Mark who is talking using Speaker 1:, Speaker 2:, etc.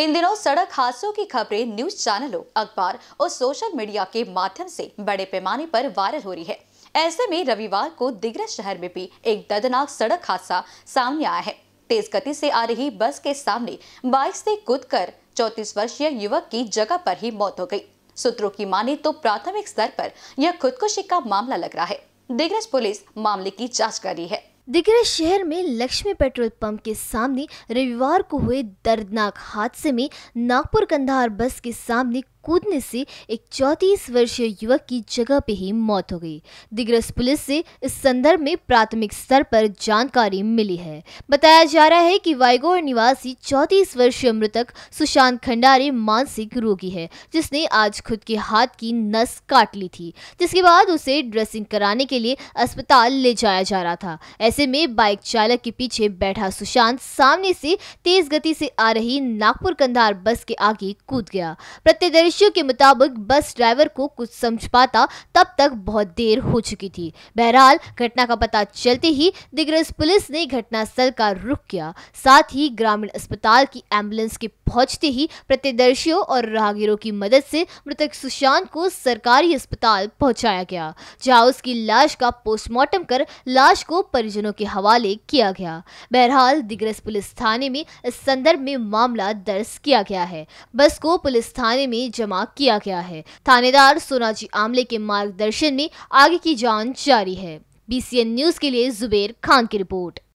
Speaker 1: इन दिनों सड़क हादसों की खबरें न्यूज चैनलों अखबार और सोशल मीडिया के माध्यम से बड़े पैमाने पर वायरल हो रही है ऐसे में रविवार को दिग्रज शहर में भी एक दर्दनाक सड़क हादसा सामने आया है तेज गति से आ रही बस के सामने बाइक से कूदकर 34 वर्षीय युवक की जगह पर ही मौत हो गई सूत्रों की माने तो प्राथमिक स्तर पर यह खुदकुशी का मामला लग रहा है दिग्रज पुलिस मामले की जाँच कर रही है
Speaker 2: दिगरा शहर में लक्ष्मी पेट्रोल पंप के सामने रविवार को हुए दर्दनाक हादसे में नागपुर कंधार बस के सामने कूदने से एक चौतीस वर्षीय युवक की जगह पे ही मौत हो गई दिग्रस पुलिस से इस संदर्भ में प्राथमिक स्तर पर जानकारी मिली है बताया जा रहा है कि वाइगोर निवासी चौतीस वर्षीय मृतक सुशांत खंडारे मानसिक रोगी है जिसने आज खुद के हाथ की नस काट ली थी जिसके बाद उसे ड्रेसिंग कराने के लिए अस्पताल ले जाया जा रहा था ऐसे में बाइक चालक के पीछे बैठा सुशांत सामने से तेज गति से आ रही नागपुर कंधार बस के आगे कूद गया प्रत्यदर्शी दृश्यों के मुताबिक बस ड्राइवर को कुछ समझ पाता तब तक बहुत देर हो चुकी थी बहरहाल घटना का पता चलते ही दिग्रज पुलिस ने घटनास्थल का रुख किया साथ ही ग्रामीण अस्पताल की एम्बुलेंस के पहुंचते ही प्रत्यदर्शियों और राहगीरों की मदद से मृतक सुशांत को सरकारी अस्पताल पहुंचाया गया जहां उसकी लाश का पोस्टमार्टम कर लाश को परिजनों के हवाले किया गया बहरहाल दिग्रस पुलिस थाने में इस संदर्भ में मामला दर्ज किया गया है बस को पुलिस थाने में जब जमा किया गया है थानेदार सोनाजी आमले के मार्गदर्शन में आगे की जांच जारी है बीसीएन न्यूज के लिए जुबेर खान की रिपोर्ट